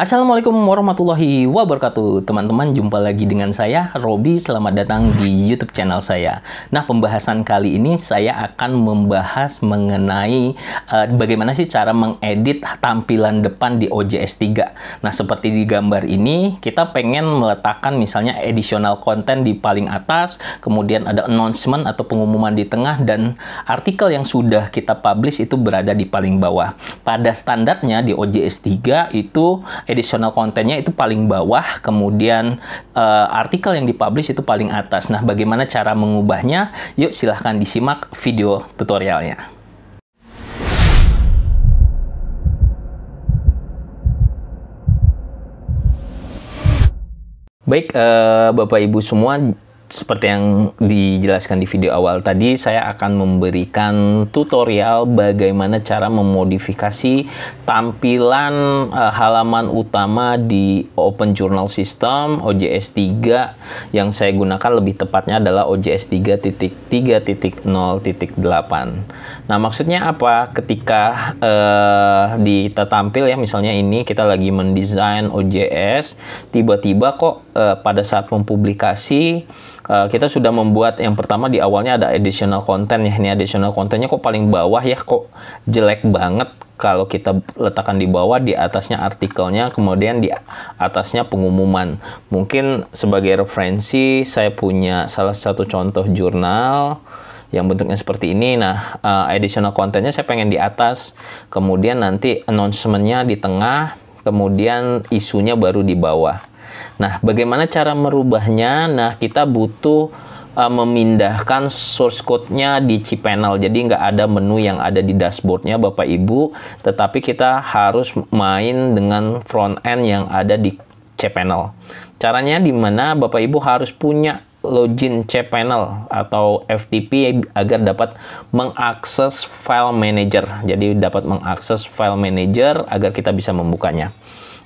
Assalamualaikum warahmatullahi wabarakatuh Teman-teman, jumpa lagi dengan saya, Robi Selamat datang di Youtube channel saya Nah, pembahasan kali ini saya akan membahas mengenai uh, Bagaimana sih cara mengedit tampilan depan di OJS 3 Nah, seperti di gambar ini Kita pengen meletakkan misalnya additional content di paling atas Kemudian ada announcement atau pengumuman di tengah Dan artikel yang sudah kita publish itu berada di paling bawah Pada standarnya di OJS 3 itu additional kontennya itu paling bawah, kemudian uh, artikel yang dipublish itu paling atas. Nah, bagaimana cara mengubahnya? Yuk silahkan disimak video tutorialnya. Baik, uh, Bapak Ibu semua, seperti yang dijelaskan di video awal tadi, saya akan memberikan tutorial bagaimana cara memodifikasi tampilan uh, halaman utama di Open Journal System OJS 3 yang saya gunakan lebih tepatnya adalah OJS 3.3.0.8. Nah, maksudnya apa? Ketika uh, di tampil ya misalnya ini kita lagi mendesain OJS, tiba-tiba kok uh, pada saat mempublikasi Eh, kita sudah membuat yang pertama di awalnya ada additional content ya. Ini additional contentnya kok paling bawah ya kok jelek banget kalau kita letakkan di bawah di atasnya artikelnya kemudian di atasnya pengumuman. Mungkin sebagai referensi saya punya salah satu contoh jurnal yang bentuknya seperti ini. Nah, uh, additional contentnya saya pengen di atas, kemudian nanti announcementnya di tengah, kemudian isunya baru di bawah. Nah, bagaimana cara merubahnya? Nah, kita butuh uh, memindahkan source code-nya di cPanel. Jadi nggak ada menu yang ada di dashboardnya Bapak Ibu, tetapi kita harus main dengan front end yang ada di cPanel. Caranya di mana Bapak Ibu harus punya login cPanel atau FTP agar dapat mengakses file manager. Jadi dapat mengakses file manager agar kita bisa membukanya.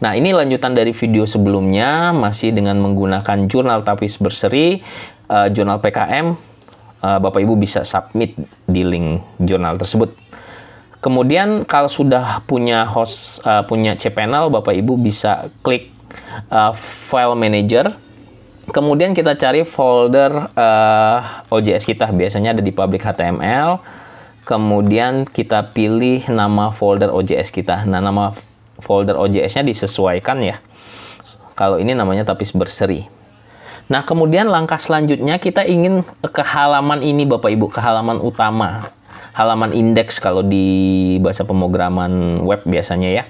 Nah, ini lanjutan dari video sebelumnya masih dengan menggunakan jurnal tapis berseri uh, jurnal PKM. Uh, eh, Bapak Ibu bisa submit di link jurnal tersebut. Kemudian kalau sudah punya host uh, punya cPanel, Bapak Ibu bisa klik uh, file manager. Kemudian kita cari folder uh, OJS kita, biasanya ada di public HTML. Kemudian kita pilih nama folder OJS kita. Nah, nama folder OJS-nya disesuaikan ya. Kalau ini namanya tapis berseri. Nah, kemudian langkah selanjutnya kita ingin ke halaman ini Bapak Ibu, ke halaman utama. Halaman indeks kalau di bahasa pemrograman web biasanya ya.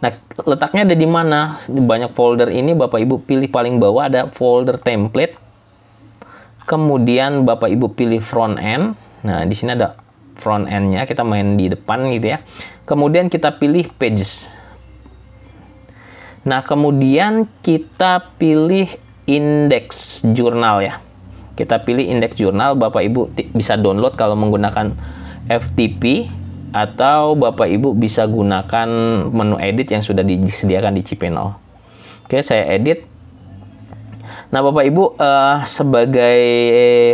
Nah, letaknya ada di mana? Banyak folder ini Bapak Ibu pilih paling bawah ada folder template. Kemudian Bapak Ibu pilih front end. Nah, di sini ada front end-nya, kita main di depan gitu ya. Kemudian kita pilih pages. Nah, kemudian kita pilih indeks jurnal ya. Kita pilih indeks jurnal, Bapak Ibu bisa download kalau menggunakan FTP atau Bapak Ibu bisa gunakan menu edit yang sudah disediakan di Cpanel. Oke, saya edit Nah, Bapak Ibu, uh, sebagai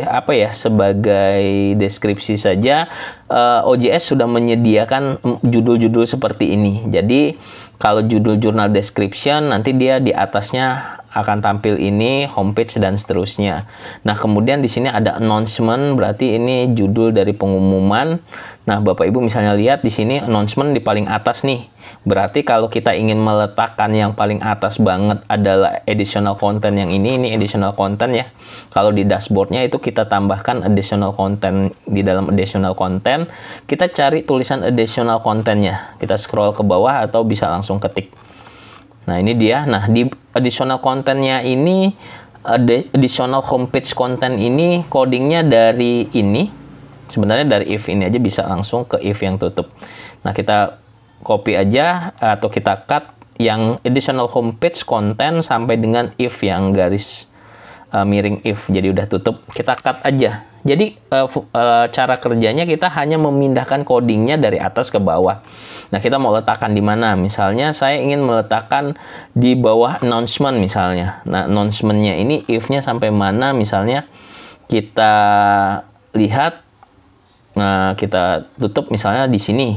apa ya? Sebagai deskripsi saja, uh, eh, OJS sudah menyediakan judul-judul seperti ini. Jadi, kalau judul jurnal description nanti dia di atasnya akan tampil ini, homepage dan seterusnya. Nah, kemudian di sini ada announcement, berarti ini judul dari pengumuman. Nah, Bapak Ibu misalnya lihat di sini announcement di paling atas nih. Berarti kalau kita ingin meletakkan yang paling atas banget adalah additional content yang ini, ini additional content ya. Kalau di dashboardnya itu kita tambahkan additional content. Di dalam additional content, kita cari tulisan additional contentnya. Kita scroll ke bawah atau bisa langsung ketik. Nah ini dia. Nah di additional kontennya ini additional homepage konten ini codingnya dari ini. Sebenarnya dari if ini aja bisa langsung ke if yang tutup. Nah kita copy aja atau kita cut yang additional homepage konten sampai dengan if yang garis uh, miring if jadi udah tutup kita cut aja jadi eh, eh, cara kerjanya kita hanya memindahkan codingnya dari atas ke bawah. Nah kita mau letakkan di mana? Misalnya saya ingin meletakkan di bawah announcement misalnya. Nah announcementnya ini if-nya sampai mana? Misalnya kita lihat, nah kita tutup misalnya di sini.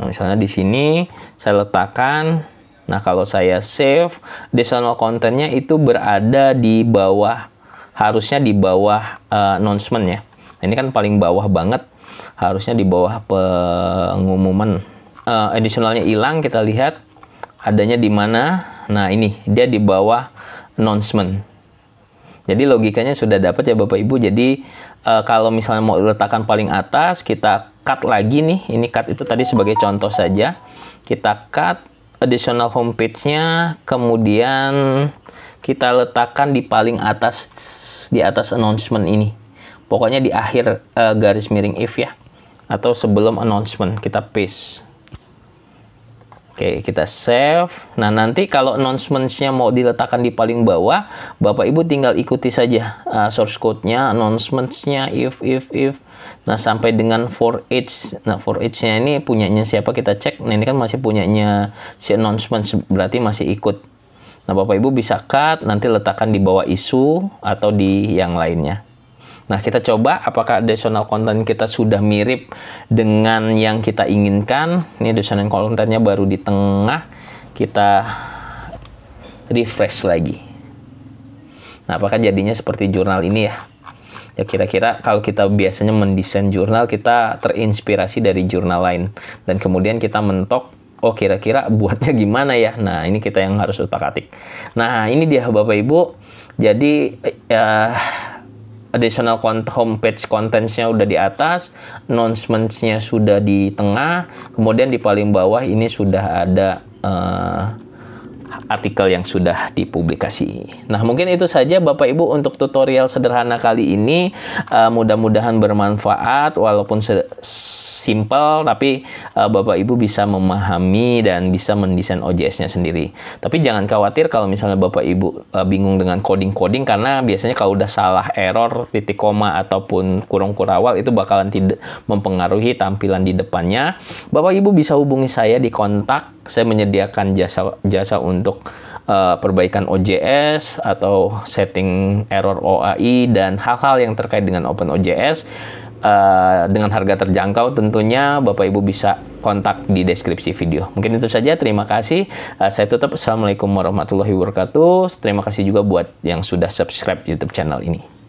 Nah, misalnya di sini saya letakkan. Nah kalau saya save, additional kontennya itu berada di bawah harusnya di bawah uh, announcement ya. Ini kan paling bawah banget, harusnya di bawah pengumuman. Uh, additionalnya hilang, kita lihat adanya di mana. Nah ini, dia di bawah announcement. Jadi logikanya sudah dapat ya Bapak Ibu. Jadi uh, kalau misalnya mau letakkan paling atas, kita cut lagi nih. Ini cut itu tadi sebagai contoh saja. Kita cut additional homepage-nya, kemudian kita letakkan di paling atas di atas announcement ini. Pokoknya di akhir uh, garis miring if ya atau sebelum announcement kita paste. Oke, kita save. Nah, nanti kalau announcementsnya mau diletakkan di paling bawah, Bapak Ibu tinggal ikuti saja uh, source code-nya, announcement-nya, if, if, if. Nah, sampai dengan for each. Nah, for each-nya ini punyanya siapa kita cek. Nah, ini kan masih punyanya si announcement, berarti masih ikut Nah, Bapak Ibu bisa cut, nanti letakkan di bawah isu atau di yang lainnya. Nah, kita coba apakah additional content kita sudah mirip dengan yang kita inginkan. Ini additional contentnya baru di tengah. Kita refresh lagi. Nah, apakah jadinya seperti jurnal ini ya? Ya kira-kira kalau kita biasanya mendesain jurnal, kita terinspirasi dari jurnal lain. Dan kemudian kita mentok oh kira-kira buatnya gimana ya? Nah, ini kita yang harus sepakati. Nah, ini dia Bapak Ibu. Jadi ya additional homepage contentsnya nya udah di atas, announcementsnya sudah di tengah, kemudian di paling bawah ini sudah ada uh, artikel yang sudah dipublikasi. Nah, mungkin itu saja Bapak Ibu untuk tutorial sederhana kali ini. Uh, Mudah-mudahan bermanfaat walaupun simple tapi uh, Bapak Ibu bisa memahami dan bisa mendesain OJS-nya sendiri. Tapi jangan khawatir kalau misalnya Bapak Ibu uh, bingung dengan coding-coding karena biasanya kalau udah salah error titik koma ataupun kurung kurawal itu bakalan tidak mempengaruhi tampilan di depannya. Bapak Ibu bisa hubungi saya di kontak. Saya menyediakan jasa jasa untuk untuk uh, perbaikan OJS atau setting error OAI dan hal-hal yang terkait dengan Open OJS uh, eh, dengan harga terjangkau tentunya Bapak Ibu bisa kontak di deskripsi video. Mungkin itu saja. Terima kasih. Uh, saya tutup. Assalamualaikum warahmatullahi wabarakatuh. Terima kasih juga buat yang sudah subscribe YouTube channel ini.